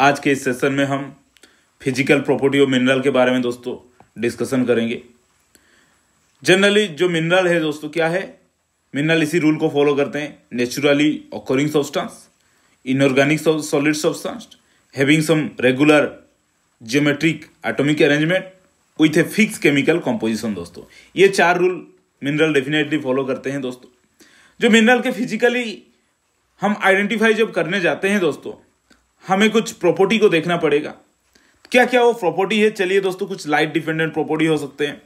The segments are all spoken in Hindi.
आज के इस सेशन में हम फिजिकल प्रॉपर्टी ऑफ मिनरल के बारे में दोस्तों डिस्कशन करेंगे जनरली जो मिनरल है दोस्तों क्या है मिनरल इसी रूल को फॉलो करते हैं naturally occurring substance inorganic solid substance having some regular geometric atomic arrangement with a fix chemical composition दोस्तों ये चार रूल मिनरल डेफिनेटली फॉलो करते हैं दोस्तों जो मिनरल के फिजिकली हम आइडेंटिफाई जब करने जाते हैं दोस्तों हमें कुछ प्रॉपर्टी को देखना पड़ेगा क्या क्या वो प्रॉपर्टी है चलिए दोस्तों कुछ लाइट डिपेंडेंट प्रॉपर्टी हो सकते हैं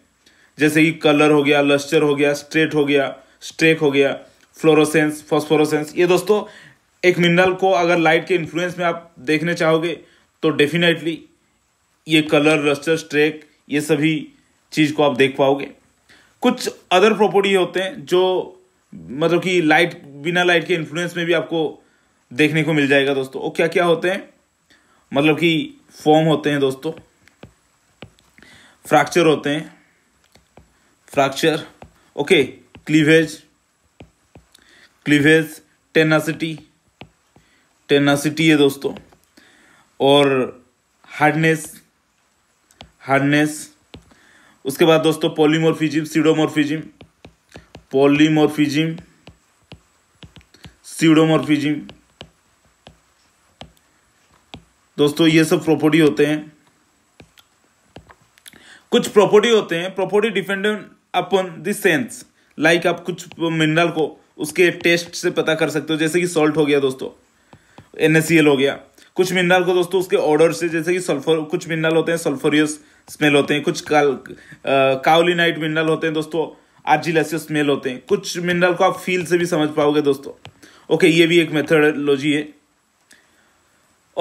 जैसे कि कलर हो गया लस्चर हो गया स्ट्रेट हो गया स्ट्रेक हो गया फ्लोरोसेंस फॉस्फोरोसेंस ये दोस्तों एक मिनरल को अगर लाइट के इन्फ्लुएंस में आप देखने चाहोगे तो डेफिनेटली ये कलर रस्टर स्ट्रेक ये सभी चीज़ को आप देख पाओगे कुछ अदर प्रॉपर्टी होते हैं जो मतलब कि लाइट बिना लाइट के इन्फ्लुएंस में भी आपको देखने को मिल जाएगा दोस्तों और क्या क्या होते हैं मतलब कि फॉर्म होते हैं दोस्तों फ्रैक्चर होते हैं fracture okay cleavage cleavage tenacity tenacity है दोस्तों और हार्डनेस हार्डनेस उसके बाद दोस्तों पॉलीमोर्फिजिम सीडोमोरफिजिम पॉलीमॉर्फिज्म सीडोमॉर्फिज्म दोस्तों ये सब प्रॉपर्टी होते हैं कुछ प्रॉपर्टी होते हैं property dependent upon this sense like आप कुछ मिनरल को उसके टेस्ट से पता कर सकते हो जैसे कि सॉल्ट हो गया दोस्तों एन हो गया कुछ मिनरल को दोस्तों उसके ऑर्डर से जैसे कि सल्फर कुछ मिनरल होते हैं सल्फोरियस स्मेल होते हैं कुछ काल काउलिनाइट मिनरल होते हैं दोस्तों आर्जिलेसियस स्मेल होते हैं कुछ मिनरल को आप फील से भी समझ पाओगे दोस्तों ओके ये भी एक मेथडोलॉजी है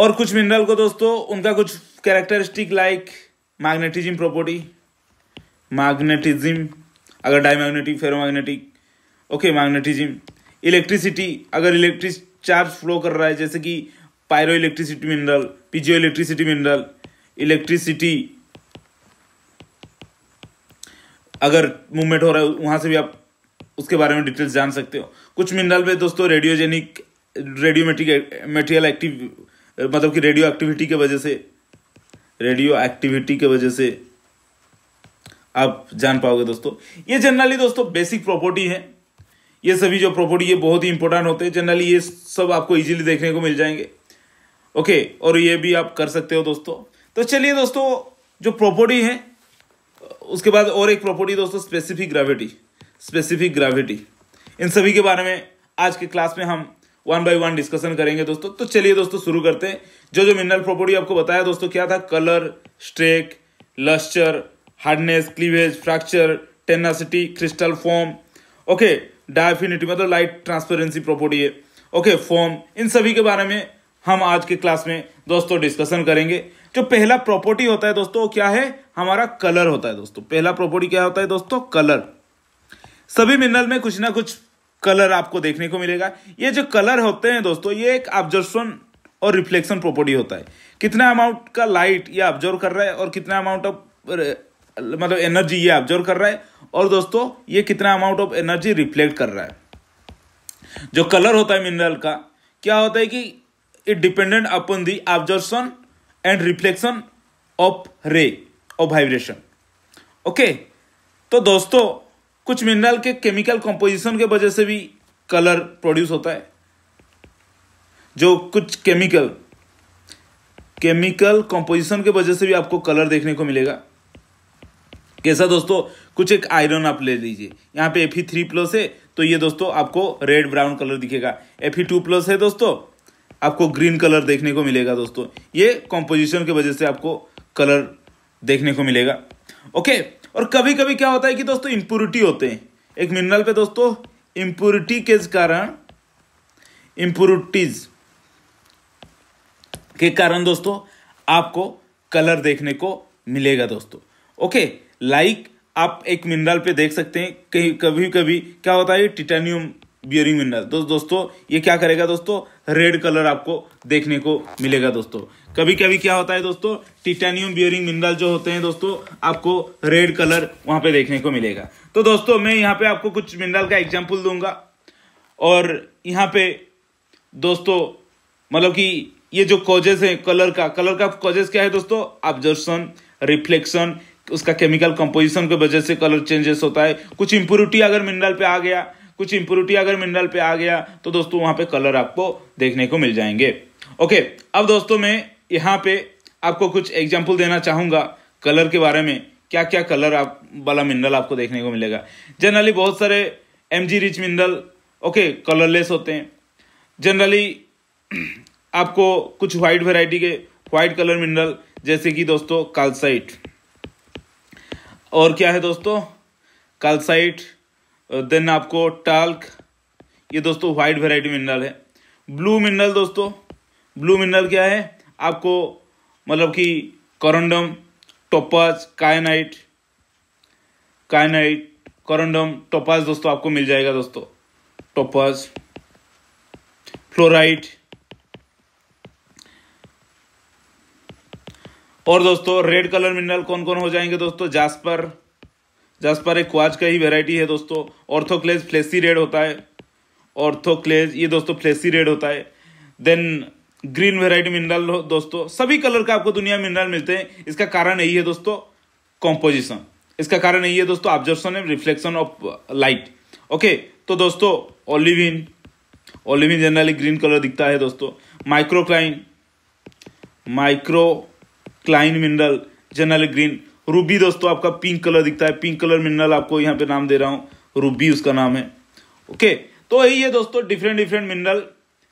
और कुछ मिनरल को दोस्तों उनका कुछ characteristic like magnetism property magnetism अगर diamagnetic ferromagnetic okay magnetism electricity अगर इलेक्ट्रिस चार्ज फ्लो कर रहा है जैसे कि pyroelectricity mineral piezoelectricity mineral electricity अगर मूवमेंट हो रहा है वहाँ से भी आप उसके बारे में डिटेल्स जान सकते हो कुछ मिनरल में दोस्तों रेडियोजेनिक रेडियो मटेरियल एक्टिव मतलब कि रेडियो एक्टिविटी के वजह से रेडियो एक्टिविटी के वजह से आप जान पाओगे दोस्तों ये जनरली दोस्तों बेसिक प्रॉपर्टी है ये सभी जो प्रॉपर्टी ये बहुत ही इंपॉर्टेंट होते हैं जनरली ये सब आपको इजीली देखने को मिल जाएंगे ओके और ये भी आप कर सकते हो दोस्तों तो चलिए दोस्तों जो प्रॉपर्टी है उसके बाद और एक प्रॉपर्टी दोस्तों स्पेसिफिक ग्रेविटी स्पेसिफिक ग्रेविटी इन सभी के बारे में आज के क्लास में हम वन बाय वन डिस्कशन करेंगे दोस्तों तो चलिए दोस्तों शुरू करते हैं जो जो मिनरल प्रॉपर्टी आपको बताया दोस्तों क्या था colour streak lustre hardness cleavage fracture tenacity crystal form okay diaphaneity मतलब लाइट ट्रांसपेरेंसी प्रॉपर्टी है ओके फॉर्म इन सभी के बारे में हम आज के क्लास में दोस्तों डिस्कशन करेंगे जो पहला प्रॉपर्टी होता है दोस्तों क्या है हमारा कलर होता है दोस्तों पहला प्रॉपर्टी क्या होता है दोस्तों कलर सभी मिनरल में कुछ ना कुछ कलर आपको देखने को मिलेगा ये जो कलर होते हैं दोस्तों ये एक ऑब्जर्वेशन और रिफ्लेक्शन प्रॉपर्टी होता है कितना अमाउंट का लाइट ये ऑब्जर्व कर रहा है और कितना अमाउंट ऑफ मतलब एनर्जी ये ऑब्जर्व कर रहा है और दोस्तों ये कितना अमाउंट ऑफ एनर्जी रिफ्लेक्ट कर रहा है जो कलर होता है मिनरल का क्या होता है कि it dependent upon the observation and reflection of ray और वाइब्रेशन ओके तो दोस्तों कुछ मिनरल के केमिकल कंपोजिशन के वजह से भी कलर प्रोड्यूस होता है जो कुछ केमिकल केमिकल कंपोजिशन के वजह से भी आपको कलर देखने को मिलेगा कैसा दोस्तों कुछ एक आयरन आप ले लीजिए यहाँ पे एफ थ्री प्लस है तो ये दोस्तों आपको रेड ब्राउन कलर दिखेगा एफ टू प्लस है दोस्तों आपको ग्रीन कलर देखने को मिलेगा दोस्तों ये कॉम्पोजिशन की वजह से आपको कलर देखने को मिलेगा ओके और कभी कभी क्या होता है कि दोस्तों इम्प्यूरिटी होते हैं एक मिनरल पे दोस्तों इम्प्यूरिटी के कारण इम्प्यूरिटीज के कारण दोस्तों आपको कलर देखने को मिलेगा दोस्तों ओके लाइक आप एक मिनरल पे देख सकते हैं कहीं कभी कभी क्या होता है टिटानियम बियरिंग मिनरल दोस्तों ये क्या करेगा दोस्तों रेड कलर आपको देखने को मिलेगा दोस्तों कभी कभी क्या होता है दोस्तों टिटेनियम बियरिंग मिनरल जो होते हैं दोस्तों आपको रेड कलर वहां पे देखने को मिलेगा तो दोस्तों मैं यहाँ पे आपको कुछ मिनरल का एग्जाम्पल दूंगा और यहाँ पे दोस्तों मतलब कि ये जो कॉजेस है कलर का कलर का कॉजेस क्या है दोस्तों ऑब्जर्शन रिफ्लेक्शन उसका केमिकल कंपोजिशन की के वजह से कलर चेंजेस होता है कुछ इंप्यूरिटी अगर मिनरल पे आ गया कुछ इंप्योरिटी अगर मिनरल पे आ गया तो दोस्तों वहां पे कलर आपको देखने को मिल जाएंगे ओके अब दोस्तों मैं यहाँ पे आपको कुछ एग्जाम्पल देना चाहूंगा कलर के बारे में क्या क्या कलर आप वाला मिनरल आपको देखने को मिलेगा जनरली बहुत सारे M G rich mineral okay colourless होते हैं जनरली आपको कुछ व्हाइट वेराइटी के व्हाइट कलर मिनरल जैसे कि दोस्तों कालसाइट और क्या है दोस्तों कालसाइट देन आपको टाल्क ये दोस्तों वाइट वेराइटी मिनरल है ब्लू मिनरल दोस्तों ब्लू मिनरल क्या है आपको मतलब कि corundum topaz kyanite kyanite corundum topaz दोस्तों आपको मिल जाएगा दोस्तों टोपाज फ्लोराइट और दोस्तों रेड कलर मिनरल कौन कौन हो जाएंगे दोस्तों जास्पर जास्पर एक क्वाच का ही वेराइटी है दोस्तों ऑर्थोक्लेज फ्लेसी रेड होता है ऑर्थोक्लेज ये दोस्तों फ्लेसी रेड होता है देन ग्रीन वेराइटी मिनरल दोस्तों सभी कलर का आपको दुनिया में मिनरल मिलते हैं इसका कारण यही है दोस्तों कॉम्पोजिशन इसका कारण यही है दोस्तों observation and reflection of light okay तो दोस्तों olivine olivine generally green colour दिखता है दोस्तों microcline microcline mineral generally green ruby दोस्तों आपका पिंक कलर दिखता है पिंक कलर मिनरल आपको यहाँ पे नाम दे रहा हूँ रूबी उसका नाम है ओके तो यही है दोस्तों different different mineral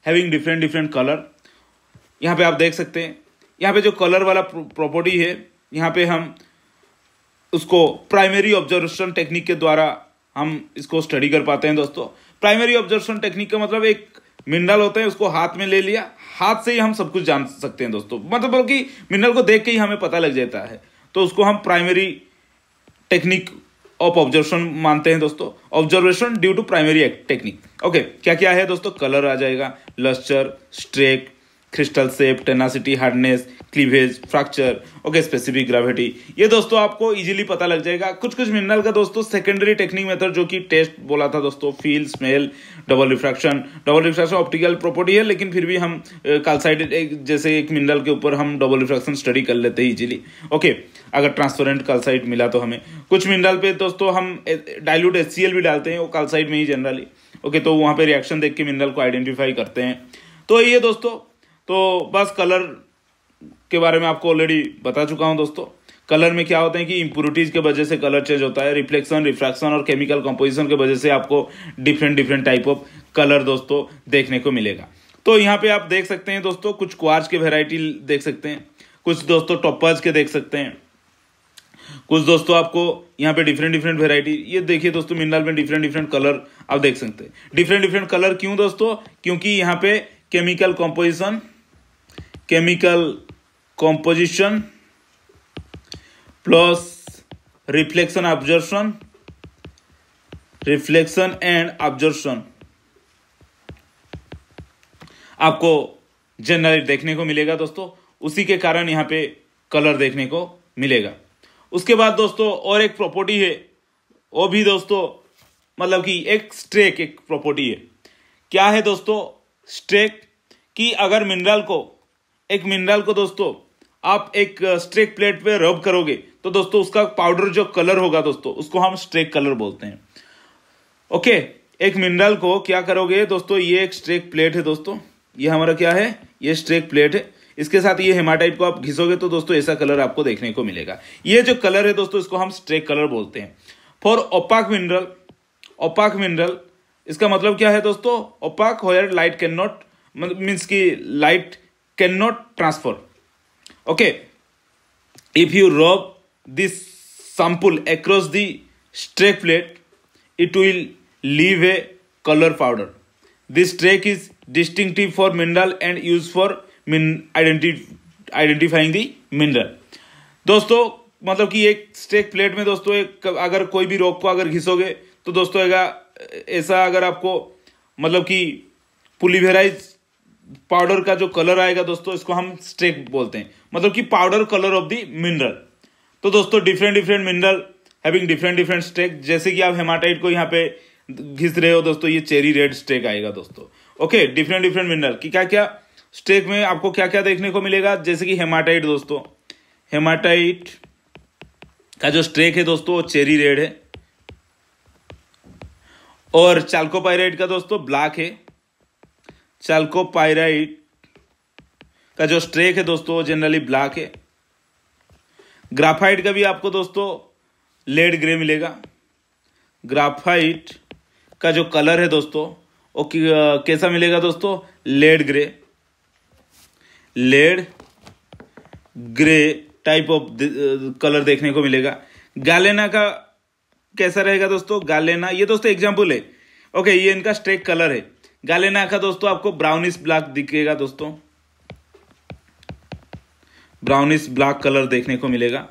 having different different colour यहाँ पे आप देख सकते हैं यहाँ पे जो कलर वाला प्रॉपर्टी है यहाँ पे हम उसको प्राइमरी ऑब्जर्वेशन टेक्निक के द्वारा हम इसको स्टडी कर पाते हैं दोस्तों प्राइमरी ऑब्जर्वेशन टेक्निक का मतलब एक मिनरल होता है उसको हाथ में ले लिया हाथ से ही हम सब कुछ जान सकते हैं दोस्तों मतलब कि मिनरल को देख के ही हमें पता लग जाता है तो उसको हम प्राइमरी टेक्निक ऑफ ऑब्जर्वेशन मानते हैं दोस्तों observation due to primary technique okay क्या क्या है दोस्तों कलर आ जाएगा lustre streak crystal shape tenacity hardness cleavage fracture okay specific gravity ये दोस्तों आपको इजीली पता लग जाएगा कुछ कुछ मिनरल का दोस्तों सेकेंडरी टेक्निक मेथड जो कि टेस्ट बोला था दोस्तों feel smell double refraction double refraction optical property है लेकिन फिर भी हम कालसाइडेड एक जैसे एक मिनरल के ऊपर हम डबल रिफ्रैक्शन स्टडी कर लेते हैं इजिली ओके अगर ट्रांसपेरेंट कालसाइड मिला तो हमें कुछ मिनरल पे दोस्तों हम डायलूट एस भी डालते हैं वो कालसाइड में ही जनरली ओके तो वहाँ पर रिएक्शन देख के मिनरल को आइडेंटिफाई करते हैं तो ये दोस्तों तो बस कलर के बारे में आपको ऑलरेडी बता चुका हूँ दोस्तों कलर में क्या होते हैं कि इम्प्योरिटीज के वजह से कलर चेंज होता है रिफ्लेक्शन रिफ्रैक्शन और केमिकल कंपोजिशन के वजह से आपको different different type of colour दोस्तों देखने को मिलेगा तो यहाँ पे आप देख सकते हैं दोस्तों कुछ क्वार्स के वेराइटी देख सकते हैं कुछ दोस्तों टॉपर्स के देख सकते हैं कुछ दोस्तों आपको यहाँ पे डिफरेंट डिफरेंट वेराइटी ये देखिए दोस्तों मिनरल में डिफरेंट डिफरेंट कलर आप देख सकते हैं डिफरेंट डिफरेंट कलर क्यों दोस्तों क्योंकि यहाँ पे chemical composition chemical composition plus reflection absorption reflection and observation आपको जनरली देखने को मिलेगा दोस्तों उसी के कारण यहां पे कलर देखने को मिलेगा उसके बाद दोस्तों और एक प्रॉपर्टी है वो भी दोस्तों मतलब कि एक स्ट्रेक एक प्रॉपर्टी है क्या है दोस्तों स्ट्रेक कि अगर मिनरल को एक मिनरल को दोस्तों आप एक स्ट्रेक प्लेट पे रब करोगे तो दोस्तों उसका पाउडर जो कलर होगा दोस्तों उसको हम स्ट्रेक कलर बोलते हैं ओके एक मिनरल को क्या करोगे दोस्तों ये एक स्ट्रेक प्लेट है दोस्तों ये हमारा क्या है ये स्ट्रेक प्लेट है इसके साथ ये हेमाटाइप को आप घिसोगे तो दोस्तों ऐसा कलर आपको देखने को मिलेगा ये जो कलर है दोस्तों इसको हम स्ट्रेक कलर बोलते हैं for opaque mineral opaque mineral इसका मतलब क्या है दोस्तों opaque where light can not means की light cannot transfer. Okay. If you rub this sample across the stray plate, it will leave a color powder. This streak is distinctive for mineral and used for min identity identifying the mineral दोस्तों मतलब कि एक स्टेक प्लेट में दोस्तों एक अगर कोई भी रॉक को अगर घिसोगे तो दोस्तों ऐसा अगर आपको मतलब कि पुलीवेराइज पाउडर का जो कलर आएगा दोस्तों इसको हम स्ट्रेक बोलते हैं मतलब कि powder colour of the mineral तो दोस्तों different different mineral having different different streak जैसे कि आप हेमाटाइट को यहाँ पे घिस रहे हो दोस्तों ये चेरी रेड स्टेक आएगा दोस्तों ओके डिफरेंट डिफरेंट मिनरल कि क्या क्या स्टेक में आपको क्या क्या देखने को मिलेगा जैसे कि हेमाटाइट दोस्तों हेमाटाइट का जो स्टेक है दोस्तों वो चेरी रेड है और चाल्कोपाइराइट का दोस्तों ब्लैक है चाल्कोपाइराइट का जो स्ट्रेक है दोस्तों वो जनरली ब्लैक है ग्राफाइट का भी आपको दोस्तों लेड ग्रे मिलेगा ग्राफाइट का जो कलर है दोस्तों वो कैसा मिलेगा दोस्तों lead grey lead grey type of colour देखने को मिलेगा गालेना का कैसा रहेगा दोस्तों गालेना ये दोस्तों एग्जाम्पल है ओके ये इनका स्ट्रेक कलर है गाले का दोस्तों आपको ब्राउनिश ब्लैक दिखेगा दोस्तों ब्राउनिश ब्लैक कलर देखने को मिलेगा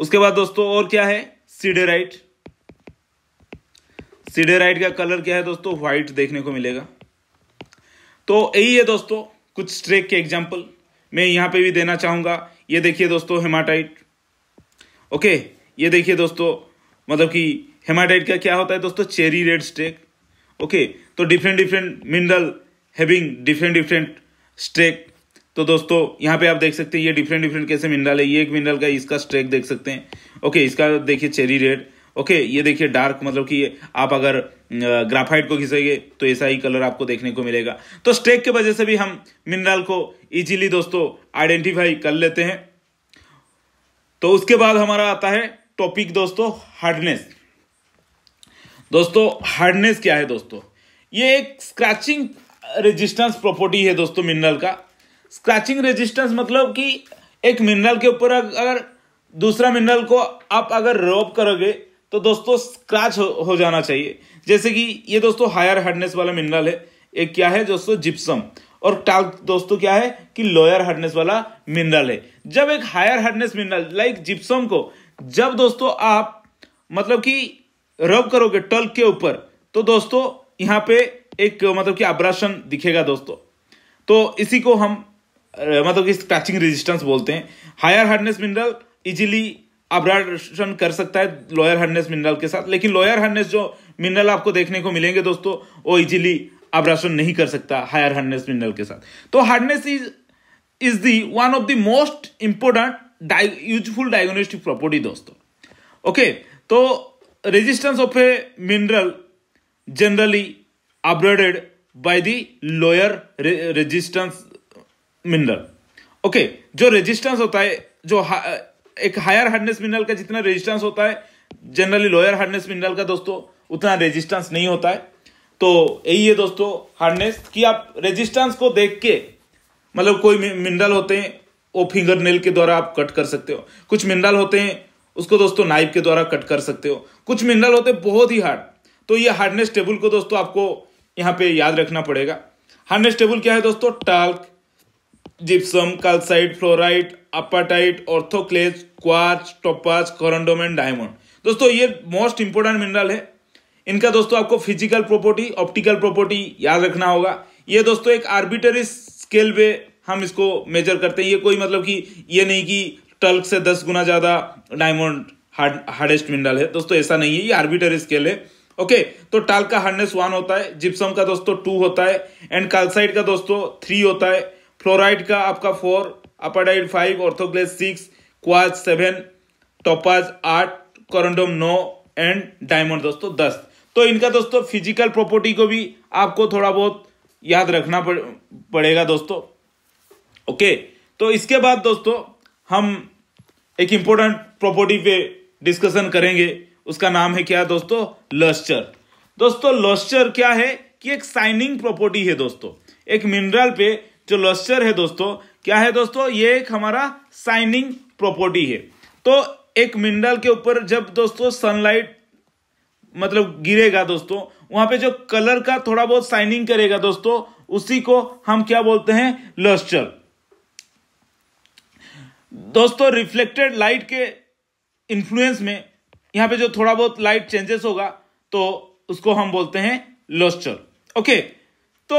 उसके बाद दोस्तों और क्या है सीडेराइट सीडेराइट का कलर क्या है दोस्तों व्हाइट देखने को मिलेगा तो यही है दोस्तों कुछ स्ट्रेक के एग्जाम्पल मैं यहां पे भी देना चाहूंगा ये देखिए दोस्तों हेमाटाइट ओके ये देखिए दोस्तों मतलब कि हेमाटाइट का क्या होता है दोस्तों चेरी रेड स्ट्रेक ओके तो different different mineral having different different streak तो दोस्तों यहाँ पे आप देख सकते हैं ये डिफरेंट डिफरेंट कैसे मिनरल है ये एक मिनरल का इसका स्ट्रेक देख सकते हैं ओके इसका देखिए चेरी रेड ओके ये देखिए डार्क मतलब कि आप अगर ग्राफाइट को घिसेंगे तो ऐसा ही कलर आपको देखने को मिलेगा तो स्ट्रेक के वजह से भी हम मिनरल को इजीली दोस्तों आइडेंटिफाई कर लेते हैं तो उसके बाद हमारा आता है टॉपिक दोस्तों हार्डनेस दोस्तों हार्डनेस क्या है दोस्तों ये एक स्क्रैचिंग रेजिस्टेंस प्रॉपर्टी है दोस्तों मिनरल का स्क्रैचिंग रेजिस्टेंस मतलब कि एक मिनरल के ऊपर अगर दूसरा मिनरल को आप अगर रोप करोगे तो दोस्तों स्क्रैच हो, हो जाना चाहिए जैसे कि ये दोस्तों हायर हार्डनेस वाला मिनरल है एक क्या है दोस्तों जिप्सम और टाल्क दोस्तों क्या है कि लोअर हार्डनेस वाला मिनरल है जब एक higher hardness mineral like gypsum को जब दोस्तों आप मतलब कि रब करोगे टल्क के ऊपर तो दोस्तों यहाँ पे एक मतलब कि अब्राशन दिखेगा दोस्तों तो इसी को हम मतलब कि स्क्रैचिंग रेजिस्टेंस बोलते हैं higher hardness mineral easily abrasion कर सकता है लोअर हार्डनेस मिनरल के साथ लेकिन लोअर हार्डनेस जो मिनरल आपको देखने को मिलेंगे दोस्तों वो इजीली अब्रासन नहीं कर सकता हायर हार्डनेस मिनरल के साथ तो hardness is is the one of the most important useful diagnostic property दोस्तों ओके okay, तो resistance of a mineral generally abraded by the lower re- resistance mineral okay okay, जो रेजिस्टेंस होता है जो एक हायर हार्डनेस मिनरल का जितना रेजिस्टेंस होता है जनरली लोअर हार्डनेस मिनरल का दोस्तों उतना रेजिस्टेंस नहीं होता है तो यही है दोस्तों हार्डनेस कि आप रेजिस्टेंस को देख के मतलब कोई मिनरल होते हैं वो फिंगर नेल के द्वारा आप कट कर सकते हो कुछ मिनरल होते हैं उसको दोस्तों नाइफ के द्वारा कट कर सकते हो कुछ मिनरल होते हैं बहुत ही हार्ड तो ये हार्डनेस टेबल को दोस्तों आपको यहाँ पे याद रखना पड़ेगा हार्डनेस टेबल क्या है दोस्तों talc gypsum calcite fluorite apatite orthoclase quartz topaz corundum and diamond दोस्तों ये मोस्ट इंपोर्टेंट मिनरल है इनका दोस्तों आपको फिजिकल प्रॉपर्टी ऑप्टिकल प्रॉपर्टी याद रखना होगा ये दोस्तों एक आर्बिटरी स्केल पे हम इसको मेजर करते हैं ये कोई मतलब कि ये नहीं कि टल्क से दस गुना ज़्यादा डायमंड हार्ड हार्डेस्ट मिनरल है दोस्तों ऐसा नहीं है ये आर्बिटरी स्केल है ओके तो टाल का हार्डनेस वन होता है जिप्सम का दोस्तों टू होता है एंड कालसाइड का दोस्तों थ्री होता है फ्लोराइड का आपका four apatite five orthoclase six quartz seven topaz आठ करंडोम नौ एंड डायमंड दोस्तों दस तो इनका दोस्तों फिजिकल प्रॉपर्टी को भी आपको थोड़ा बहुत याद रखना पड़ेगा दोस्तों ओके तो इसके बाद दोस्तों हम एक इंपॉर्टेंट प्रॉपर्टी पे डिस्कशन करेंगे उसका नाम है क्या दोस्तों लस्चर दोस्तों लोस्चर क्या है कि एक साइनिंग प्रॉपर्टी है दोस्तों एक मिनरल पे जो लॉस्चर है दोस्तों क्या है दोस्तों ये एक हमारा साइनिंग प्रॉपर्टी है तो एक मिनरल के ऊपर जब दोस्तों सनलाइट मतलब गिरेगा दोस्तों वहां पे जो कलर का थोड़ा बहुत साइनिंग करेगा दोस्तों उसी को हम क्या बोलते हैं लस्चर दोस्तों रिफ्लेक्टेड लाइट के इन्फ्लुएंस में यहाँ पे जो थोड़ा बहुत लाइट चेंजेस होगा तो उसको हम बोलते हैं लस्टर ओके तो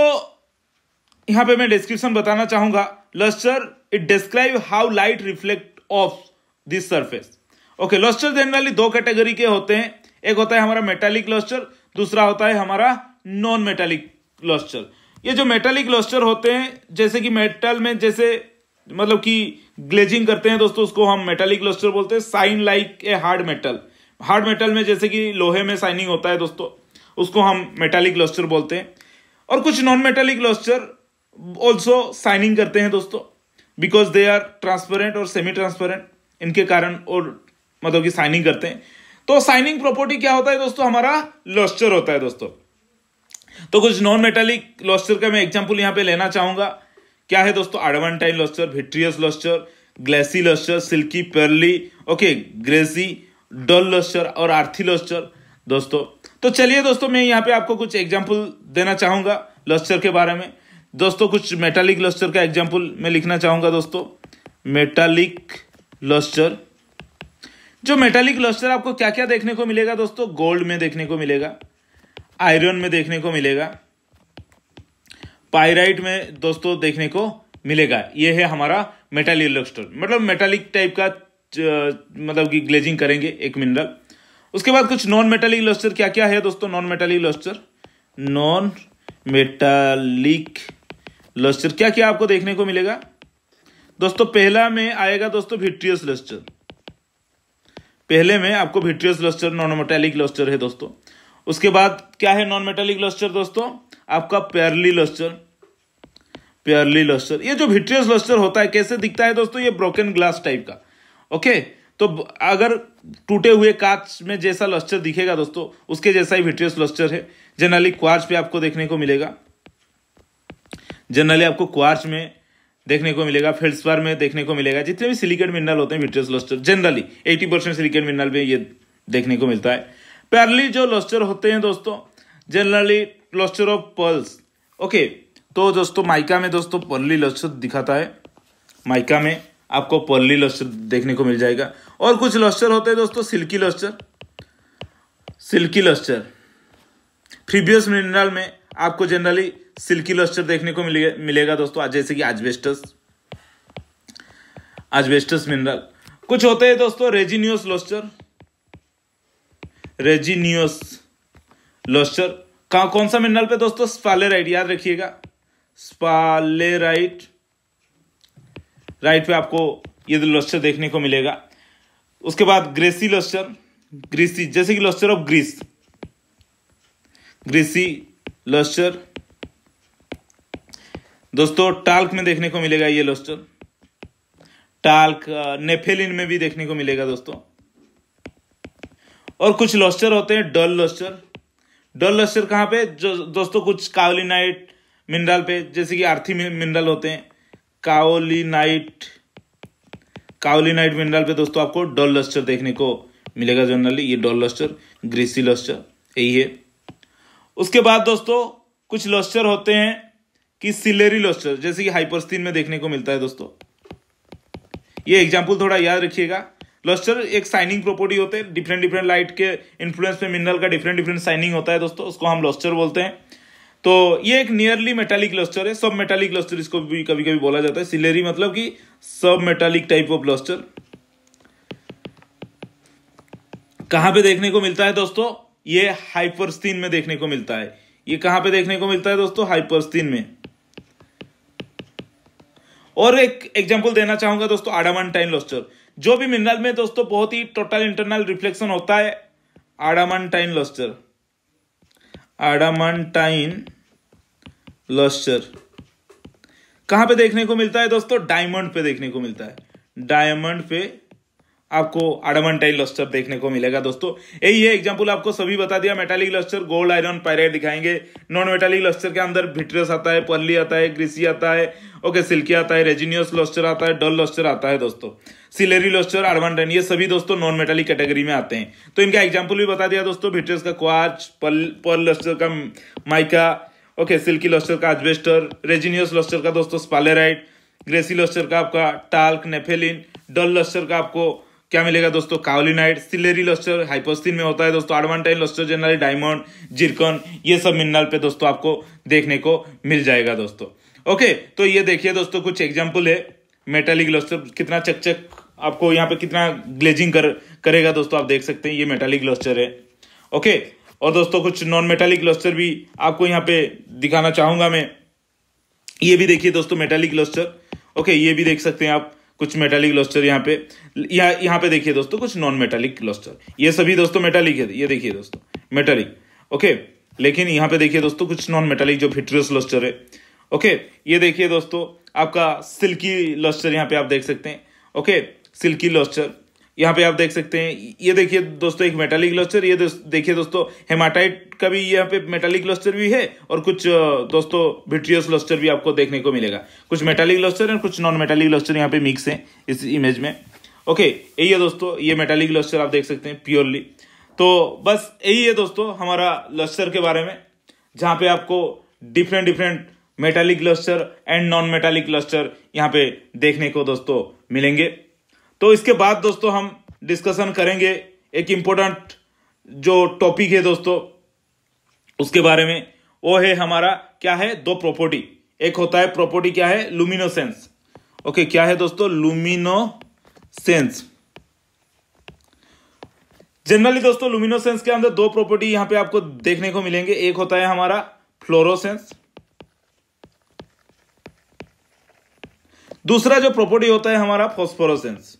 यहां पे मैं डिस्क्रिप्शन बताना चाहूंगा lustre it describe how light reflect off this surface okay lustre generally दो कैटेगरी के होते हैं एक होता है हमारा मेटालिक लस्टर दूसरा होता है हमारा नॉन मेटालिक लस्टर ये जो मेटालिक लस्टर होते हैं जैसे कि मेटल में जैसे मतलब कि ग्लेजिंग करते हैं दोस्तों उसको हम मेटालिक लस्टर बोलते हैं shine like a hard metal hard metal में जैसे कि लोहे में साइनिंग होता है दोस्तों उसको हम मेटालिक लस्टर बोलते हैं और कुछ non metallic lustre also shining करते हैं दोस्तों बिकॉज दे आर ट्रांसपेरेंट और सेमी ट्रांसपेरेंट इनके कारण और मतलब कि साइनिंग करते हैं तो साइनिंग प्रॉपर्टी क्या होता है दोस्तों हमारा लॉस्चर होता है दोस्तों तो कुछ नॉन मेटालिक लॉस्चर का मैं एग्जाम्पल यहाँ पे लेना चाहूंगा क्या है दोस्तों adamantine lustre vitreous lustre glassy lustre silky pearly okay greasy dull lustre और आर्थी लॉस्चर दोस्तों तो चलिए दोस्तों मैं यहाँ पे आपको कुछ एग्जाम्पल देना चाहूंगा लॉस्चर के बारे में दोस्तों कुछ मेटालिक लॉस्चर का एग्जाम्पल मैं लिखना चाहूंगा दोस्तों मेटालिक लॉस्चर जो मेटालिक लॉस्चर आपको क्या क्या देखने को मिलेगा दोस्तों गोल्ड में देखने को मिलेगा आयरन में देखने को मिलेगा पायराइट में दोस्तों देखने को मिलेगा यह है हमारा मेटालिक लॉस्टर मतलब मेटालिक टाइप का मतलब कि ग्लेजिंग करेंगे एक मिनरल उसके बाद कुछ नॉन मेटालिक लॉस्टर क्या क्या है दोस्तों non metallic lustre non metallic lustre क्या क्या आपको देखने को मिलेगा दोस्तों पहला में आएगा दोस्तों विट्रियस लस्टर पहले में आपको vitreous lustre non metallic lustre है दोस्तों उसके बाद क्या है नॉन मेटालिक लस्टर दोस्तों आपका पेयरली लस्टर पेयरली लस्टर ये जो विट्रियस लस्टर होता है कैसे दिखता है दोस्तों ये ब्रोकन ग्लास टाइप का ओके तो अगर टूटे हुए कांच में जैसा लस्टर दिखेगा दोस्तों उसके जैसा ही विट्रियस लस्टर है जनरली क्वार्च पे आपको देखने को मिलेगा जनरली आपको क्वार्च में देखने को मिलेगा फेल्सवार में देखने को मिलेगा जितने भी सिलिकेट मिनरल होते हैं vitreous lustre generally eighty percent silicate mineral में ये देखने को मिलता है पैरली जो लस्टर होते हैं दोस्तों generally lustre of pearls okay तो दोस्तों माइका में दोस्तों पर्ली लस्टर दिखाता है माइका में आपको पर्ली लॉस्टर देखने को मिल जाएगा और कुछ लॉस्टर होते हैं दोस्तों silky lustre silky lustre previous mineral में आपको जनरली सिल्की लॉस्टर देखने को मिले, मिलेगा दोस्तों जैसे कि आजबेस्टस आजबेस्टस मिनरल कुछ होते हैं दोस्तों रेजिनियस लॉस्टर रेजिनियस लॉस्टर कहा कौन सा मिनरल पे दोस्तों स्पालेराइट याद रखिएगा स्पालेराइट राइट पे आपको ये लोस्टर देखने को मिलेगा उसके बाद ग्रेसी लोस्टर ग्रीसी जैसे कि lustre of grease greasy lustre दोस्तों टाल्क में देखने को मिलेगा ये लोस्टर टाल्क नेफेलिन में भी देखने को मिलेगा दोस्तों और कुछ लोस्टर होते हैं डल लोस्टर डल लॉस्टर कहाँ पे जो दोस्तों कुछ कावलीनाइट मिनरल पे जैसे कि आर्थी मिनरल होते हैं काओलिनाइट काओलिनाइट मिनरल पे दोस्तों आपको डॉल लस्टर देखने को मिलेगा जनरली ये डॉल लस्टर ग्रीसी लस्टर यही है उसके बाद दोस्तों कुछ लस्टर होते हैं कि सिलेरी लस्टर जैसे कि हाइपरस्तीन में देखने को मिलता है दोस्तों ये एग्जाम्पल थोड़ा याद रखिएगा लस्टर एक साइनिंग प्रॉपर्टी होते हैं डिफरेंट डिफरेंट लाइट के इन्फ्लुएंस में मिनरल का डिफरेंट डिफरेंट साइनिंग होता है दोस्तों उसको हम लस्टर बोलते हैं तो ये एक नियरली मेटालिक क्लस्टर है सब मेटालिक क्लस्टर इसको भी कभी कभी बोला जाता है सिलेरी मतलब कि सब मेटालिक टाइप ऑफ क्लस्टर कहां पे देखने को मिलता है दोस्तों ये हाइपरस्तीन में देखने को मिलता है ये कहां पे देखने को मिलता है दोस्तों हाइपरस्तीन में और एक एग्जांपल देना चाहूंगा दोस्तों आडामांटाइन लॉस्टर जो भी मिनरल में दोस्तों बहुत ही टोटल इंटरनल रिफ्लेक्शन होता है आडामांटाइन लॉस्टर एडामटाइन लस्टर कहां पे देखने को मिलता है दोस्तों डायमंड पे देखने को मिलता है डायमंड पे आपको आडमंटाइन लस्टर देखने को मिलेगा दोस्तों यही है एग्जाम्पल आपको सभी बता दिया metallic lustre gold iron pyrite दिखाएंगे नॉन मेटालिक लस्टर के अंदर भिट्रस आता है पर्ली आता है ग्रीसी आता है ओके सिल्की आता है रेजिनियस लस्टर आता है डल लस्टर आता है दोस्तों सिलेरी लस्टर आडमंटाइन ये सभी दोस्तों नॉन मेटालिक कैटेगरी में आते हैं तो इनका एग्जाम्पल भी बता दिया दोस्तों भिट्रस का क्वार्च पर्ल पर्ल लस्टर का माइका ओके सिल्की लस्टर का एजबेस्टर रेजिनियस लस्टर का दोस्तों स्पालेराइट ग्रेसी लस्टर का आपका टाल्क नेफेलिन डल लस्टर का आपको क्या मिलेगा दोस्तों कावलिनाइट सिलेरी लस्टर हाइपोस्टीन में होता है दोस्तों adamantine lustre generally diamond zircon ये सब मिनरल पे दोस्तों आपको देखने को मिल जाएगा दोस्तों ओके तो ये देखिए दोस्तों कुछ एग्जाम्पल है मेटालिक लस्टर कितना चकचक आपको यहाँ पे कितना ग्लेजिंग कर करेगा दोस्तों आप देख सकते हैं ये मेटालिक लस्टर है ओके और दोस्तों कुछ नॉन मेटालिक लस्टर भी आपको यहाँ पे दिखाना चाहूंगा मैं ये भी देखिए दोस्तों मेटालिक लस्टर ओके ये भी देख सकते हैं आप कुछ मेटालिक क्लस्टर यहाँ पे यहाँ यहाँ पे देखिए दोस्तों कुछ नॉन मेटालिक क्लस्टर ये सभी दोस्तों मेटालिक है ये देखिए दोस्तों मेटालिक ओके लेकिन यहाँ पे देखिए दोस्तों कुछ नॉन मेटालिक जो फिट्रियस क्लस्टर है ओके ये देखिए दोस्तों आपका सिल्की लस्टर यहाँ पे आप देख सकते हैं ओके सिल्की लस्टर यहाँ पे आप देख सकते हैं ये देखिए दोस्तों एक मेटालिक क्लस्टर ये देखिए दोस्तों हेमाटाइट का भी यहाँ पे मेटालिक क्लस्टर भी है और कुछ दोस्तों विट्रियस क्लस्टर भी आपको देखने को मिलेगा कुछ मेटालिक क्लस्टर और कुछ नॉन मेटालिक क्लस्टर यहाँ पे मिक्स है इस इमेज में ओके यही है दोस्तों ये मेटालिक क्लस्टर आप देख सकते हैं प्योरली तो बस यही है दोस्तों हमारा क्लस्टर के बारे में जहाँ पे आपको different different metallic cluster and non metallic cluster यहाँ पे देखने को दोस्तों मिलेंगे तो इसके बाद दोस्तों हम डिस्कशन करेंगे एक इम्पोर्टेंट जो टॉपिक है दोस्तों उसके बारे में वो है हमारा क्या है दो प्रॉपर्टी एक होता है प्रॉपर्टी क्या है लुमिनोसेंस ओके क्या है दोस्तों लुमिनोसेंस जनरली दोस्तों लुमिनोसेंस के अंदर दो प्रॉपर्टी यहां पे आपको देखने को मिलेंगे एक होता है हमारा फ्लोरोसेंस दूसरा जो प्रॉपर्टी होता है हमारा फॉस्फोरोसेंस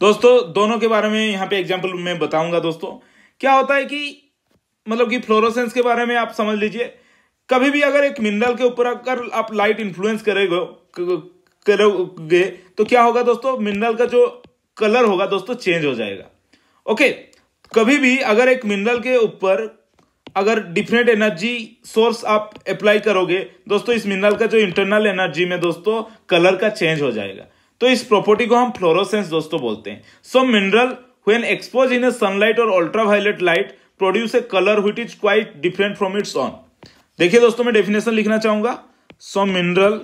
दोस्तों दोनों के बारे में यहाँ पे एग्जाम्पल मैं बताऊंगा दोस्तों क्या होता है कि मतलब कि फ्लोरोसेंस के बारे में आप समझ लीजिए कभी भी अगर एक मिनरल के ऊपर अगर आप लाइट इन्फ्लुएंस करेगो करोगे तो क्या होगा दोस्तों मिनरल का जो कलर होगा दोस्तों चेंज हो जाएगा ओके कभी भी अगर एक मिनरल के ऊपर अगर डिफरेंट एनर्जी सोर्स आप अप्लाई करोगे दोस्तों इस मिनरल का जो इंटरनल एनर्जी में दोस्तों कलर का चेंज हो जाएगा तो इस प्रॉपर्टी को हम फ्लोरोसेंस दोस्तों बोलते हैं so mineral when expose in a sunlight और ultraviolet light produce a colour which is quite different from its own देखिए दोस्तों मैं डेफिनेशन लिखना चाहूंगा so mineral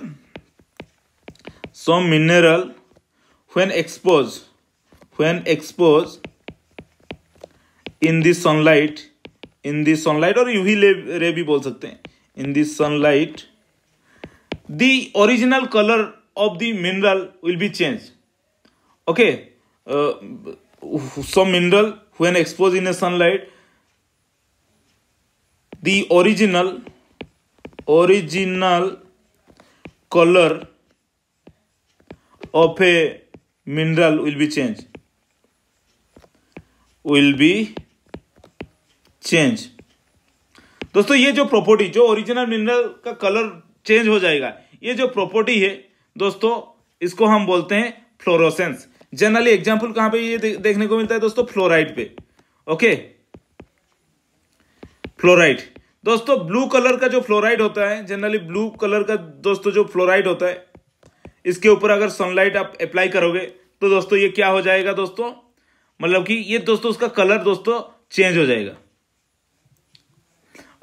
so mineral when expose when expose in the sunlight in the sunlight और यूवी रे भी बोल सकते हैं in the sunlight the original colour of the mineral will be changed okay uh, some mineral when exposed in a sunlight the original original color of a mineral will be changed will be change दोस्तों ये जो प्रॉपर्टी जो ओरिजिनल मिनरल का कलर चेंज हो जाएगा ये जो प्रॉपर्टी है दोस्तों इसको हम बोलते हैं फ्लोरोसेंस जनरली एग्जाम्पल कहां पे ये देखने को मिलता है दोस्तों फ्लोराइड पे ओके फ्लोराइड दोस्तों ब्लू कलर का जो फ्लोराइड होता है जनरली ब्लू कलर का दोस्तों जो फ्लोराइड होता है इसके ऊपर अगर सनलाइट आप अप्लाई करोगे तो दोस्तों ये क्या हो जाएगा दोस्तों मतलब कि ये दोस्तों उसका कलर दोस्तों चेंज हो जाएगा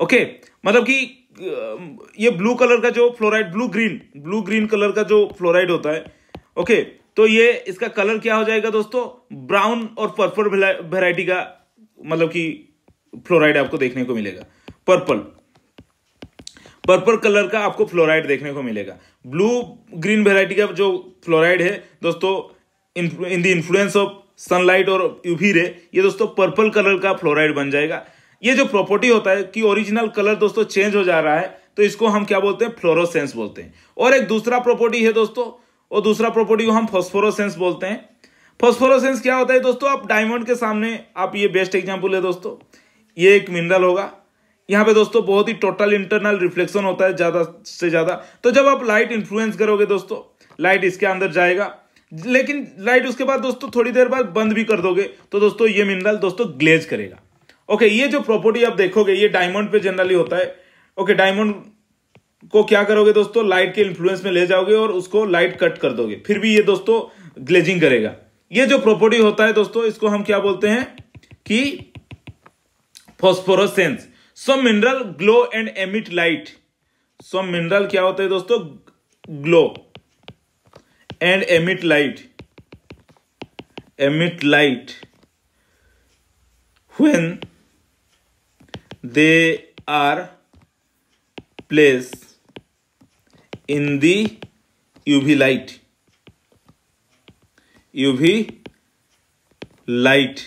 ओके मतलब कि ये ब्लू कलर का जो fluoride blue green blue green colour का जो फ्लोराइड होता है ओके तो ये इसका कलर क्या हो जाएगा दोस्तों ब्राउन और पर्पल वेराइटी का मतलब कि फ्लोराइड आपको देखने को मिलेगा पर्पल पर्पल कलर का आपको फ्लोराइड देखने को मिलेगा ब्लू ग्रीन वेराइटी का जो फ्लोराइड है दोस्तों in the influence of sunlight और यूवी रे ये दोस्तों पर्पल कलर का फ्लोराइड बन जाएगा ये जो प्रॉपर्टी होता है कि ओरिजिनल कलर दोस्तों चेंज हो जा रहा है तो इसको हम क्या बोलते हैं फ्लोरोसेंस बोलते हैं और एक दूसरा प्रॉपर्टी है दोस्तों और दूसरा प्रॉपर्टी को हम फॉस्फोरोसेंस बोलते हैं फॉस्फोरोसेंस क्या होता है दोस्तों आप डायमंड के सामने आप ये बेस्ट एग्जाम्पल है दोस्तों ये एक मिनरल होगा यहाँ पे दोस्तों बहुत ही टोटल इंटरनल रिफ्लेक्शन होता है ज्यादा से ज्यादा तो जब आप लाइट इन्फ्लुएंस करोगे दोस्तों लाइट इसके अंदर जाएगा लेकिन लाइट उसके बाद दोस्तों थोड़ी देर बाद बंद भी कर दोगे तो दोस्तों ये मिनरल दोस्तों ग्लेज करेगा ओके ये जो प्रॉपर्टी आप देखोगे ये डायमंड पे जनरली होता है ओके डायमंड को क्या करोगे दोस्तों लाइट के इन्फ्लुएंस में ले जाओगे और उसको लाइट कट कर दोगे फिर भी ये दोस्तों ग्लेजिंग करेगा ये जो प्रॉपर्टी होता है दोस्तों इसको हम क्या बोलते हैं कि phosphorescence some mineral glow and emit light some mineral क्या होता है दोस्तों glow and emit light emit light when they are placed in the UV light. UV light.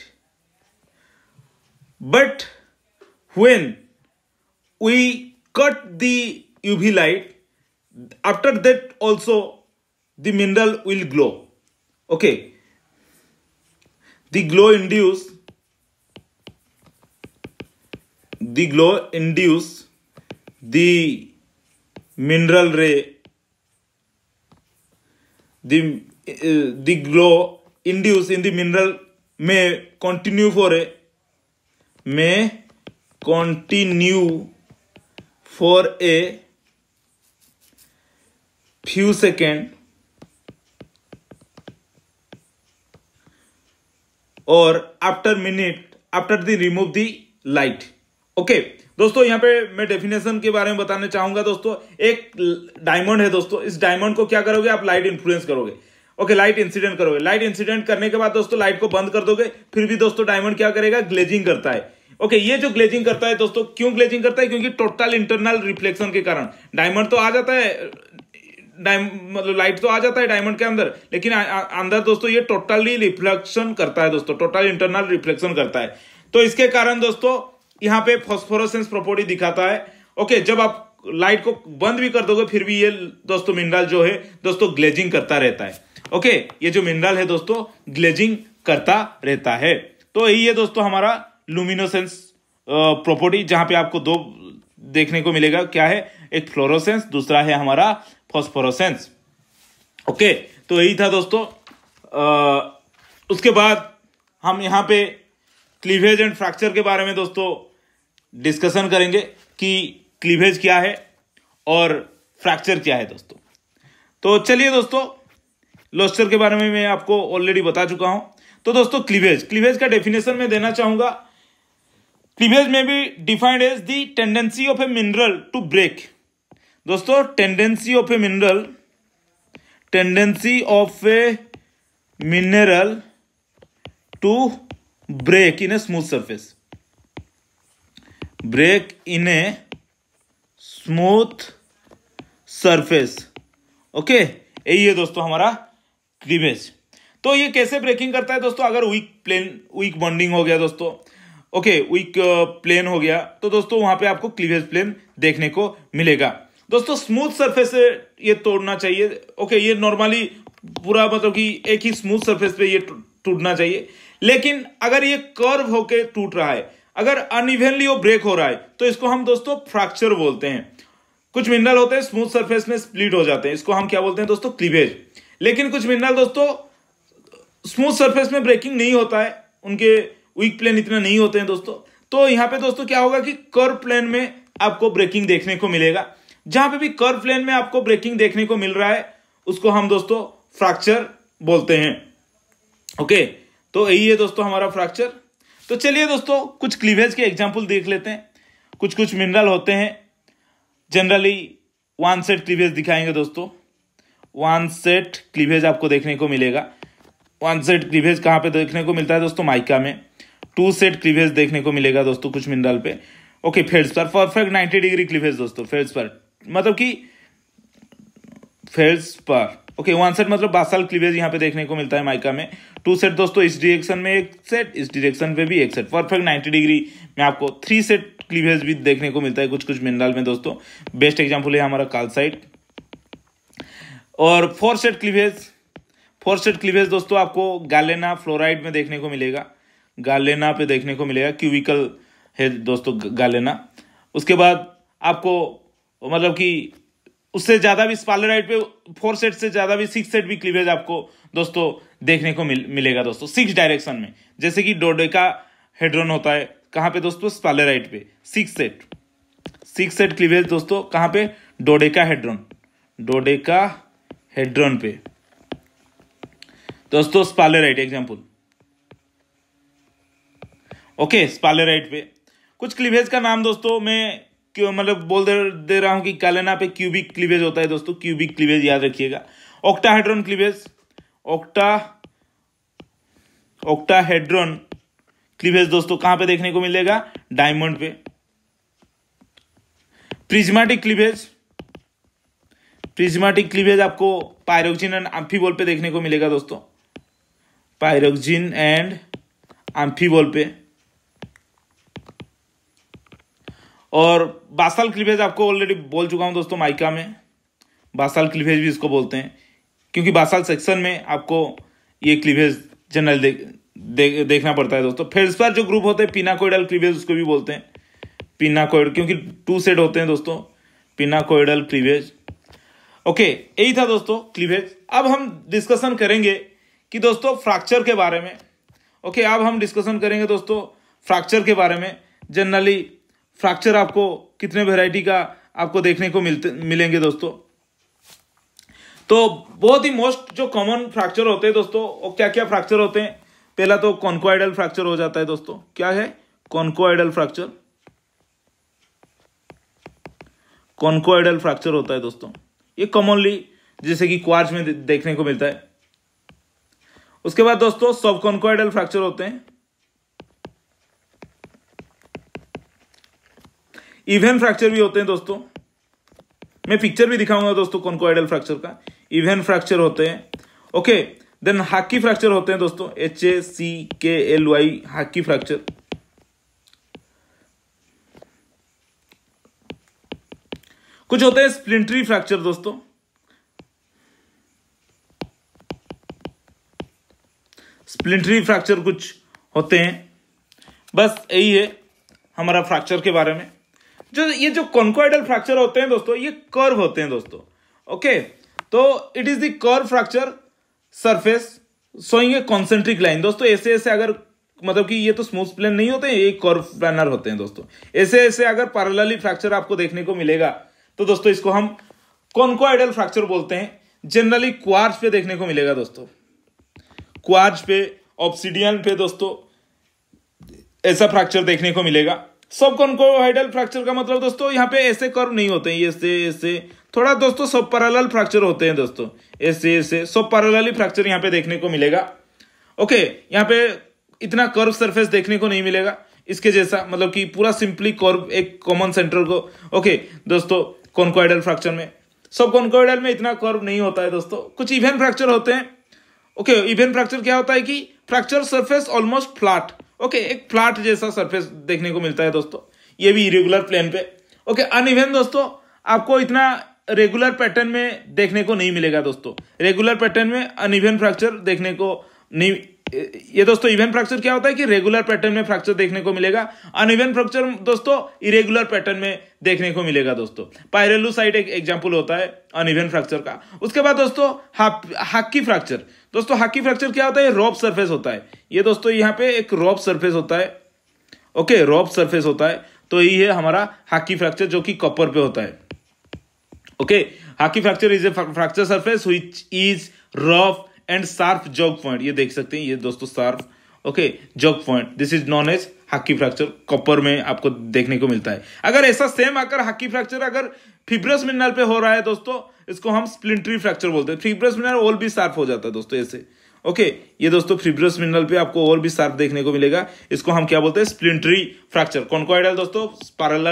But when we cut the UV light, after that also the mineral will glow. Okay. The glow induced the glow induce the mineral ray the uh, the glow induce in the mineral may continue for a may continue for a few second or after minute after they remove the light okay दोस्तों यहाँ पे मैं डेफिनेशन के बारे में बताने चाहूंगा दोस्तों एक डायमंड है दोस्तों इस डायमंड को क्या करोगे आप लाइट इन्फ्लुएंस करोगे ओके लाइट इंसिडेंट करोगे लाइट इंसिडेंट करने के बाद दोस्तों लाइट को बंद कर दोगे फिर भी दोस्तों डायमंड क्या करेगा ग्लेजिंग करता है ओके ये जो ग्लेजिंग करता है दोस्तों क्यों ग्लेजिंग करता है क्योंकि टोटल इंटरनल रिफ्लेक्शन के कारण डायमंड तो आ जाता है मतलब लाइट तो आ जाता है डायमंड के अंदर लेकिन अंदर दोस्तों ये टोटली रिफ्लेक्शन करता है दोस्तों टोटल इंटरनल रिफ्लेक्शन करता है तो इसके कारण दोस्तों यहाँ पे फॉस्फोरोसेंस प्रॉपर्टी दिखाता है ओके जब आप लाइट को बंद भी कर दोगे फिर भी ये दोस्तों मिनरल जो है दोस्तों ग्लेजिंग करता रहता है ओके ये जो मिनरल है दोस्तों ग्लेजिंग करता रहता है तो यही है दोस्तों हमारा लुमिनोसेंस प्रॉपर्टी जहां पे आपको दो देखने को मिलेगा क्या है एक फ्लोरोसेंस दूसरा है हमारा फॉस्फोरोसेंस ओके तो यही था दोस्तों आ, उसके बाद हम यहां पे क्लीवेज एंड फ्रैक्चर के बारे में दोस्तों डिस्कशन करेंगे कि क्लीवेज क्या है और फ्रैक्चर क्या है दोस्तों तो चलिए दोस्तों लोस्टर के बारे में मैं आपको ऑलरेडी बता चुका हूं तो दोस्तों क्लीवेज क्लीवेज का डेफिनेशन मैं देना चाहूंगा क्लीवेज में भी defined as the tendency of a mineral to break दोस्तों tendency of a mineral tendency of a mineral to break in a smooth surface break in a smooth surface okay यही है दोस्तों हमारा क्लीवेज तो ये कैसे ब्रेकिंग करता है दोस्तों अगर वीक प्लेन वीक बॉन्डिंग हो गया दोस्तों ओके वीक प्लेन हो गया तो दोस्तों वहां पे आपको क्लीवेज प्लेन देखने को मिलेगा दोस्तों स्मूथ सरफेस से ये तोड़ना चाहिए ओके okay, ये नॉर्मली पूरा मतलब कि एक ही स्मूथ सरफेस पे ये टूटना चाहिए लेकिन अगर ये कर्व होके टूट रहा है अगर अनइवनली वो ब्रेक हो रहा है तो इसको हम दोस्तों फ्रैक्चर बोलते हैं कुछ मिनरल होते हैं स्मूथ सरफेस में स्प्लिट हो जाते हैं इसको हम क्या बोलते हैं दोस्तों क्लीवेज लेकिन कुछ मिनरल दोस्तों स्मूथ सरफेस में ब्रेकिंग नहीं होता है उनके वीक प्लेन इतने नहीं होते हैं दोस्तों तो यहां पे दोस्तों क्या होगा कि कर्व प्लेन में आपको ब्रेकिंग देखने को मिलेगा जहां पे भी कर्व प्लेन में आपको ब्रेकिंग देखने को मिल रहा है उसको हम दोस्तों फ्रैक्चर बोलते हैं ओके तो यही है दोस्तों हमारा फ्रैक्चर तो चलिए दोस्तों कुछ क्लीवेज के एग्जाम्पल देख लेते हैं कुछ कुछ मिनरल होते हैं जनरली वन सेट क्लीवेज दिखाएंगे दोस्तों वन सेट क्लीवेज आपको देखने को मिलेगा वन सेट क्लीवेज कहाँ पे देखने को मिलता है दोस्तों माइका में टू सेट क्लीवेज देखने को मिलेगा दोस्तों कुछ मिनरल पे ओके फेल्स पर परफेक्ट नाइन्टी डिग्री क्लीवेज दोस्तों फेल्स पर मतलब कि फेल्स पर ओके वन सेट मतलब बासाल क्लीवेज यहाँ पे देखने को मिलता है माइका में टू सेट दोस्तों इस डिरेक्शन में एक सेट इस डिरेक्शन पे भी एक सेट परफेक्ट नाइन्टी डिग्री में आपको थ्री सेट क्लीवेज भी देखने को मिलता है कुछ कुछ मिनरल में दोस्तों बेस्ट एग्जाम्पल है हमारा कालसाइट और four set cleavage four set cleavage दोस्तों आपको गालेना फ्लोराइड में देखने को मिलेगा गालेना पे देखने को मिलेगा क्यूबिकल है दोस्तों गालेना उसके बाद आपको मतलब कि उससे ज्यादा भी स्पालर राइट पे फोर सेट से ज्यादा भी सिक्स सेट भी क्लीवेज आपको दोस्तों देखने को मिल, मिलेगा दोस्तों सिक्स डायरेक्शन में जैसे कि डोडे का हेड्रोन होता है कहां पे दोस्तों स्पालर राइट पे six set six set cleavage दोस्तों कहां पे डोडे का हेड्रोन डोडे का हेड्रोन पे दोस्तों sphalerite example okay sphalerite पे कुछ क्लीवेज का नाम दोस्तों में क्यों मतलब बोल दे दे रहा हूं कि कैलेना पे क्यूबिक क्लीवेज होता है दोस्तों क्यूबिक क्लीवेज याद रखिएगा octahedron cleavage octa octahedron cleavage दोस्तों कहां पे देखने को मिलेगा डायमंड पे प्रिज्माटिक क्लीवेज प्रिज्माटिक क्लीवेज आपको पायरोक्जिन एंड आम्फी पे देखने को मिलेगा दोस्तों पायरोक्जिन एंड आम्फी पे और बासाल क्लिवेज आपको ऑलरेडी बोल चुका हूँ दोस्तों माइका में बासाल क्लिवेज भी इसको बोलते हैं क्योंकि बासाल सेक्शन में आपको ये क्लिवेज जनरल दे, दे, देखना पड़ता है दोस्तों पर जो ग्रुप होते हैं पिनाकोइडल क्लिवेज उसको भी बोलते हैं पिनाकोइड क्योंकि टू सेट होते हैं दोस्तों पिनाकोइडल क्लिवेज ओके यही था दोस्तों क्लिवेज अब हम डिस्कशन करेंगे कि दोस्तों फ्रैक्चर के बारे में ओके अब हम डिस्कशन करेंगे दोस्तों फ्रैक्चर के बारे में जनरली फ्रैक्चर आपको कितने वेराइटी का आपको देखने को मिलते मिलेंगे दोस्तों तो बहुत ही मोस्ट जो कॉमन फ्रैक्चर होते हैं दोस्तों वो क्या क्या फ्रैक्चर होते हैं पहला तो कॉन्कोआइडल फ्रैक्चर हो जाता है दोस्तों क्या है कॉन्कोआइडल फ्रैक्चर कॉन्कोआइडल फ्रैक्चर होता है दोस्तों ये कॉमनली जैसे कि क्वार्च में देखने को मिलता है उसके बाद दोस्तों सब कॉन्कोआइडल फ्रैक्चर होते हैं इवेन फ्रैक्चर भी होते हैं दोस्तों मैं पिक्चर भी दिखाऊंगा दोस्तों कौन को आइडल फ्रैक्चर का इवेन फ्रैक्चर होते हैं ओके देन हाकी फ्रैक्चर होते हैं दोस्तों एच ए सी के एल वाई हाकी फ्रैक्चर कुछ होते हैं स्प्लिंटरी फ्रैक्चर दोस्तों स्प्लिंटरी फ्रैक्चर कुछ होते हैं बस यही है हमारा फ्रैक्चर के बारे में जो ये जो कॉन्क्वाइडल फ्रैक्चर होते हैं दोस्तों ये कर्व होते हैं दोस्तों ओके तो इट इज दर्व curve fracture surface showing a concentric line दोस्तों ऐसे ऐसे अगर मतलब कि ये तो स्मूथ प्लेन नहीं होते हैं ये कर्व प्लानर होते हैं दोस्तों ऐसे ऐसे अगर पैरलली फ्रैक्चर आपको देखने को मिलेगा तो दोस्तों इसको हम कॉन्क्वाइडल फ्रैक्चर बोलते हैं जनरली क्वार्ज पे देखने को मिलेगा दोस्तों क्वार्ज पे ऑप्सिडियन पे दोस्तों ऐसा फ्रैक्चर देखने को मिलेगा सब कॉन्कोहाइडल फ्रैक्चर का मतलब दोस्तों यहाँ पे ऐसे कर्व नहीं होते हैं ऐसे ऐसे थोड़ा दोस्तों सब पैरल फ्रैक्चर होते हैं दोस्तों ऐसे ऐसे सब पैरल ही फ्रैक्चर यहाँ पे देखने को मिलेगा ओके यहाँ पे इतना कर्व सरफेस देखने को नहीं मिलेगा इसके जैसा मतलब कि पूरा सिंपली कर्व एक कॉमन सेंटर को ओके दोस्तों कॉन्कोहाइडल फ्रैक्चर में सब कॉनकोइडल में इतना कर्व नहीं होता है दोस्तों कुछ इवेंट फ्रैक्चर होते हैं ओके इवेंट फ्रैक्चर क्या होता है कि fracture surface almost flat okay एक फ्लैट जैसा सरफेस देखने को मिलता है दोस्तों ये भी इरेगुलर प्लेन पे ओके इवेंट दोस्तों आपको इतना रेगुलर पैटर्न में देखने को नहीं मिलेगा दोस्तों रेगुलर पैटर्न में इवेंट फ्रैक्चर देखने को नहीं ये दोस्तों इवेंट फ्रैक्चर क्या होता है कि रेगुलर पैटर्न में फ्रैक्चर देखने को मिलेगा अन इवेंट फ्रैक्चर दोस्तों इरेगुलर पैटर्न में देखने को मिलेगा दोस्तों पायरेलू साइड एक एग्जाम्पल होता है अन इवेंट फ्रैक्चर का उसके बाद दोस्तों हाकी फ्रैक्चर दोस्तों हाकी फ्रैक्चर क्या होता है रॉप सरफेस होता है ये दोस्तों यहाँ पे एक रॉप सरफेस होता है ओके रॉप सरफेस होता है तो यही है हमारा हाकी फ्रैक्चर जो कि कॉपर पे होता है okay hackly fracture is a fracture surface which is rough and sharp jagged point ये देख सकते हैं ये दोस्तों sharp okay jagged point this is known as hackly fracture copper में आपको देखने को मिलता है अगर ऐसा सेम आकर हाकी फ्रैक्चर अगर फिब्रस मिनरल पे हो रहा है दोस्तों इसको हम स्प्लिंट्री फ्रैक्चर बोलते हैं फिब्रस मिनरल और भी सार्फ हो जाता है दोस्तों ऐसे ओके okay, ये दोस्तों फिब्रस मिनरल पे आपको और भी सार्फ देखने को मिलेगा इसको हम क्या बोलते हैं स्प्लिंट्री फ्रैक्चर कौन आइडल दोस्तों पैरल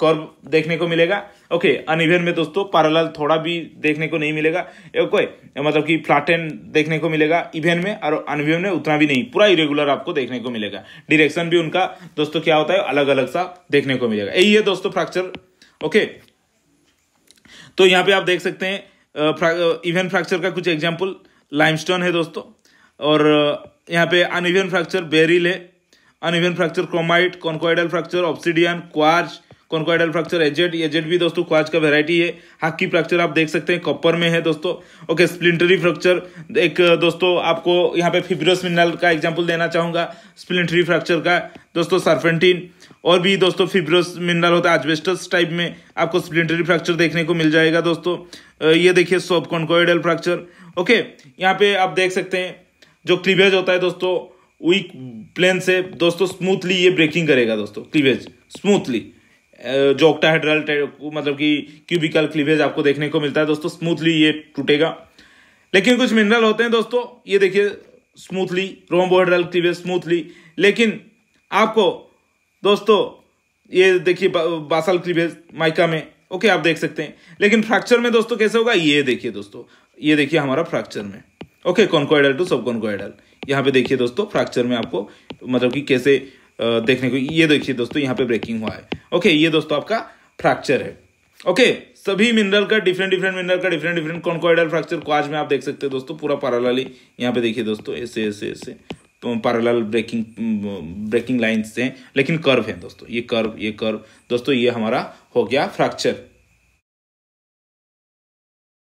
कर्व देखने को मिलेगा ओके अनइवन में दोस्तों पैरेलल थोड़ा भी देखने को नहीं मिलेगा ओके मतलब कि फ्लाटेन देखने को मिलेगा इवेन में और अनइवन में उतना भी नहीं पूरा इरेगुलर आपको देखने को मिलेगा डिरेक्शन भी उनका दोस्तों क्या होता है अलग अलग सा देखने को मिलेगा यही है दोस्तों फ्रैक्चर ओके तो यहाँ पे आप देख सकते हैं इवेंट इवेन फ्रैक्चर का कुछ एग्जाम्पल लाइमस्टोन है दोस्तों और यहाँ पे अनइवन फ्रैक्चर बेरिल है uneven fracture chromite conchoidal fracture obsidian quartz conchoidal fracture एजेड एजेड भी दोस्तों क्वाच का वेराइटी है हाकी फ्रैक्चर आप देख सकते हैं कॉपर में है दोस्तों ओके स्प्लिंटरी फ्रैक्चर एक दोस्तों आपको यहाँ पे फिब्रोस मिनरल का एग्जाम्पल देना चाहूंगा स्प्लिंटरी फ्रैक्चर का दोस्तों सर्फेंटीन और भी दोस्तों फिब्रोस मिनरल होता है एजबेस्टस टाइप में आपको स्प्लिंटरी फ्रैक्चर देखने को मिल जाएगा दोस्तों ये देखिए सोप कॉन्क्वाइडल फ्रैक्चर ओके यहाँ पे आप देख सकते हैं जो क्लीवेज होता है दोस्तों वीक प्लेन से दोस्तों स्मूथली ये ब्रेकिंग करेगा दोस्तों क्लीवेज स्मूथली जोक्टाहेड्रल मतलब कि क्यूबिकल क्लीवेज आपको देखने को मिलता है दोस्तों स्मूथली ये टूटेगा लेकिन कुछ मिनरल होते हैं दोस्तों ये देखिए स्मूथली रोमबोहेड्रल क्लीवेज स्मूथली लेकिन आपको दोस्तों ये देखिए बासल क्लीवेज माइका में ओके आप देख सकते हैं लेकिन फ्रैक्चर में दोस्तों कैसे होगा ये देखिए दोस्तों ये देखिए हमारा फ्रैक्चर में ओके कॉन्कोइडल टू सब कॉन्कोइडल यहाँ पे देखिए दोस्तों फ्रैक्चर में आपको मतलब कि कैसे देखने को ये देखिए दोस्तों यहाँ पे ब्रेकिंग हुआ है ओके ये दोस्तों आपका फ्रैक्चर है ओके सभी मिनरल का डिफरेंट डिफरेंट मिनरल का डिफरेंट डिफरेंट कौन कॉन्कोइडल फ्रैक्चर को आज में आप देख सकते हैं दोस्तों पूरा पैरेलल यहाँ पे देखिए दोस्तों ऐसे ऐसे ऐसे तो पैरेलल ब्रेकिंग ब्रेकिंग लाइन्स हैं लेकिन कर्व है दोस्तों ये कर्व ये कर्व दोस्तों ये हमारा हो गया फ्रैक्चर